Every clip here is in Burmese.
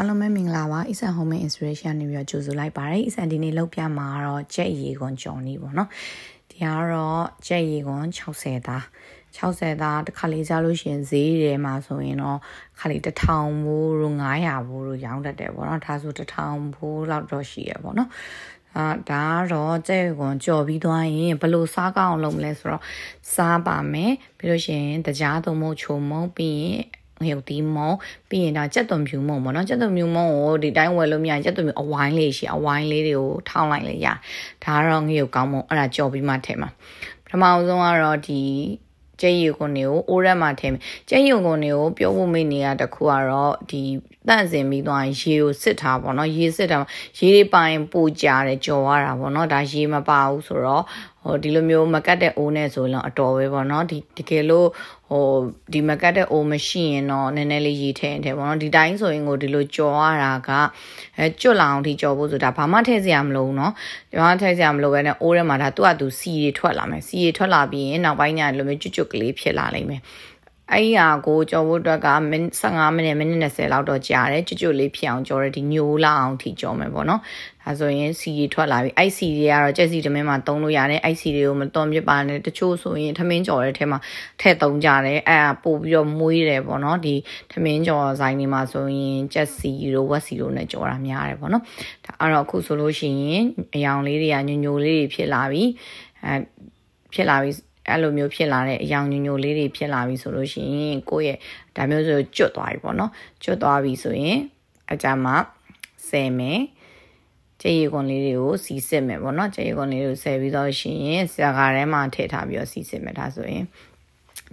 ားလုံးပဲမင်္ဂလာပါ Isan Home Inspiration နေပြီးတော့ကြိုဆိုလိုက်ပါတယ် Isan ဒီနေ့လောက်ပြမှာတော့ကြက်ရေကွန်ဂျုံလေးပေါ့နော်ဒီကတော့ကြက်ရေကွန်60သား60သားတစ်ခါလေးကြားလို့ရှင်ဈေးထဲမှာဆိုရင်တော့ခါလေး1000ဘိုးတို့900ဘိုးတို့ရောင်းတတ်တယ်ပေါ့နော်ဒါဆို1000ဘိုးလောက်တော့ရှိရပေါ့နော်အာဒါတော့ကြဲကွန်ကြော်ပြီးသွားရင်ဘလို့စားကောင်းအောင်လုပ်မလဲဆိုတော့စားပါမယ်ပြီးလို့ရှိရင်တကြားသုံးမို့ချုံမုံပြီးရင်ငရုတ်သီးမုံပြီးရင်ဒါကြက်သွန်မြူမုံပေါ့နော်ကြက်သွန်မြူမုံကိုဒီတိုင်းဝယ်လို့မရကြက်သွန်မြူအဝိုင်းလေးရှိအဝိုင်းလေးတွေကိုထောင်းလိုက်လေရဒါကတော့ငရုတ်ကောင်းမုံအဲ့ဒါကြော်ပြီးမှထည့်မှာပထမအဆုံးကတော့ဒီကျဲရီကုန်တွေကိုအိုးရက်မှထည့်မယ်ကျဲရီကုန်တွေကိုပြောဖို့မိနေတာတခုကတော့ဒီတန့်စင်ပြီးသွားရေကိုစစ်ထားပေါ့နော်ရေစစ်ထားရေတွေပိုင်ပူကြတယ်ကြော်ရတာပေါ့နော်ဒါရေမပါဘူးဆိုတော့ဟိုဒီလိုမျိုးမကတ်တဲ့အိုးနဲ့ဆိုရင်အတော်ပဲပေါ့နော်ဒီတကယ်လို့ဟိုဒီမကတ်တဲ့အိုးမရှိရင်တော့နည်းနည်းလေးရေထဲထဲပေါ့နော်ဒီတိုင်းဆိုရင်ကိုဒီလိုကြော်ရတာကအဲကျွတ်လောင်ထိကြော်ဖို့ဆိုတာဘာမှထည့်စရာမလိုဘူးเนาะဘာမှထည့်စရာမလိုပဲနဲ့အိုးထဲမှာဒါသူ့အတူစီတွေထွက်လာမယ်စီတွေထွက်လာပြီးရင်နောက်ပိုင်းညလိုမျိုးကျွတ်ကျွတ်ကလေးဖြစ်လာလိမ့်မယ်အဲ့ဟာကိုကြော်ဖို့အတွက်က15မိနစ်မိနစ်20လောက်တော့ကြာတယ်ကြွကြွလေးဖြစ်အောင်ကြော်ရဒီညိုလာအောင်ထိကြော်မယ်ပေါ့နော်ဒါဆိုရင်စီရီထွက်လာပြီအဲ့စီရီကတော့ကြက်စီတမင်းမှာသုံးလို့ရတယ်အဲ့စီရီကိုမသွန်ပြပါနဲ့တချို့ဆိုရင်ထမင်းကြော်တဲ့ထဲမှာထည့်သုံးကြတယ်အဲ့ဒါပို့ပြီးတော့မွေးတယ်ပေါ့နော်ဒီထမင်းကြော်ဆိုင်တွေမှာဆိုရင်ကြက်စီရီတို့ဝက်စီတို့နဲ့ကြော်တာများတယ်ပေါ့နော်ဒါအဲ့တော့အခုဆိုလို့ရှိရင်အယောင်လေးတွေကညိုညိုလေးတွေဖြစ်လာပြီအဲဖြစ်လာပြီအဲ့လိုမျိုးဖြစ်လာတဲ့အယောင်ညိုညိုလေးတွေဖြစ်လာပြီဆိုလို့ရှိရင်ကိုယ့်ရဲ့ဒါမျိုးဆိုကျွတ်သွားပြီပေါ့နော်ကျွတ်သွားပြီဆိုရင်အကြမ်းမှဆယ်မယ်ကြည်ရီကွန်လေးတွေကိုစီစစ်မယ်ပေါ့နော်ကြည်ရီကွန်လေးတွေကိုဆယ်ပြီးတော့ရှိရင်စကားထဲမှာထည့်ထားပြီးတော့စီစစ်မယ်ဒါဆိုရင်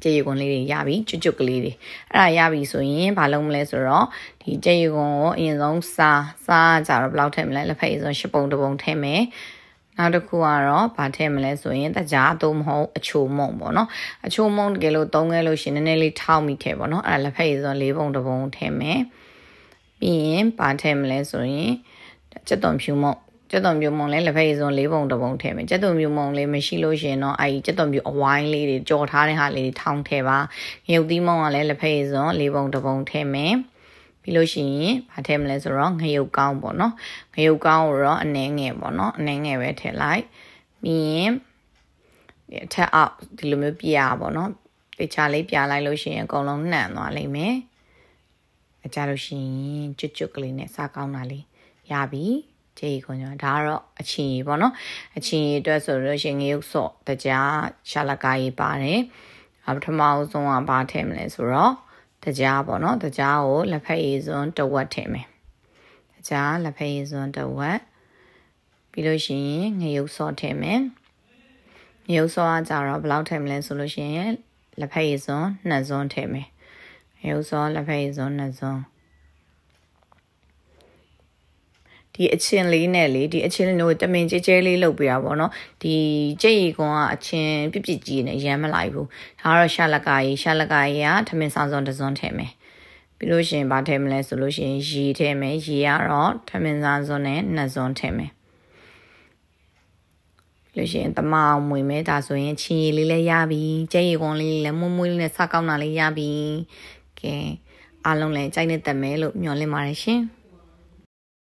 ကြေရီကွန်လေးတွေရပြီကျွတ်ကျွတ်ကလေးတွေအဲ့ဒါရပြီဆိုရင်ဘာလုပ်မလဲဆိုတော့ဒီကြေရီကွန်ကိုအရင်ဆုံးစားစားကြတော့ဘယ်လောက်ထည့်မလဲလက်ဖက်အရင်ဆုံး၈ပုံတစ်ပုံထည့်မယ်နောက်တစ်ခုကတော့ဗာထည့်မလဲဆိုရင်တကြားသို့မဟုတ်အချိုမုံပေါ့နော်အချိုမုံတကယ်လို့သုံးခဲ့လို့ရှင်နည်းနည်းလေးထောက်မိခဲ့ပေါ့နော်အဲ့ဒါလက်ဖက်ရည်စွန်၄ပုံတစ်ပုံထည့်မယ်ပြီးရင်ဗာထည့်မလဲဆိုရင်ကြက်သွန်ဖြူမုံကျက်သွန်မျိုးမုံလဲလက်ဖက်ရည်စုံ၄ပုံတစ်ပုံထည့်မယ်ကျက်သွန်မျိုးမုံလေးမရှိလို့ရှင်တော့အဲဒီကျက်သွန်မျိုးအဝိုင်းလေးတွေကြော်ထားတဲ့ဟာလေးတွေထောင်းထည့်ပါငရုတ်သီးမုံကလည်းလက်ဖက်ရည်စုံ၄ပုံတစ်ပုံထည့်မယ်ပြီးလို့ရှိရင်ဘာထည့်မလဲဆိုတော့ငရုတ်ကောင်းပေါ့နော်ငရုတ်ကောင်းကိုတော့အနှဲငယ်ပေါ့နော်အနှဲငယ်ပဲထည့်လိုက်ပြီးရင်အထက်အောက်ဒီလိုမျိုးပြရပါတော့။တေချာလေးပြလိုက်လို့ရှိရင်အကုန်လုံးနှံ့သွားလိမ့်မယ်။အကြလို့ရှိရင်ကျွတ်ကျွတ်ကလေးနဲ့စားကောင်းတာလေးရပြီ။ကြေးခွန်ကျော်ဒါကတော့အချင်ကြီးပေါ့နော်။အချင်ကြီးအတွက်ဆိုလို့ရှိရင်ငရုတ်ဆော့တကြားရှာလကာကြီးပါတယ်။ပထမဆုံးကဘာထည့်မလဲဆိုတော့တကြားပေါ့နော်တကြားကိုလက်ဖက်ရည်စွန်းတဝက်ထည့်မယ်တကြားလက်ဖက်ရည်စွန်းတဝက်ပြီးလို့ရှိရင်ငရုတ်စော့ထည့်မယ်ငရုတ်စော့ကကြတော့ဘယ်လောက်ထည့်မလဲဆိုလို့ရှိရင်လက်ဖက်ရည်စွန်းနှစ်စွန်းထည့်မယ်ငရုတ်စော့လက်ဖက်ရည်စွန်းနှစ်စွန်းဒီအချင်းလေးနဲ့လေဒီအချင်းလေးတို့တမင်ကြဲကြဲလေးလုပ်ပြတာပေါ့နော်ဒီကြက်ရီကွန်ကအချင်းပြပြကြီးနဲ့ရမ်းမလိုက်ဘူးဒါကတော့ရှာလကာကြီးရှာလကာကြီးကထမင်းဆောင်စုံတစုံထည့်မယ်ပြီးလို့ရှင်ဘာထည့်မလဲဆိုလို့ရှင်ရေထည့်မယ်ရေကတော့ထမင်းဆောင်စုံနဲ့နှစ်စုံထည့်မယ်လို့ရှိရင်တမအောင်မွေမဲဒါဆိုရင်ချင်းရီလေးလည်းရပြီကြဲရီကွန်လေးလည်းမွမွလေးနဲ့စကောက်တာလေးရပြီကဲအားလုံးလည်းကြိုက်နေတတ်မယ်လို့မျှော်လင့်ပါတယ်ရှင်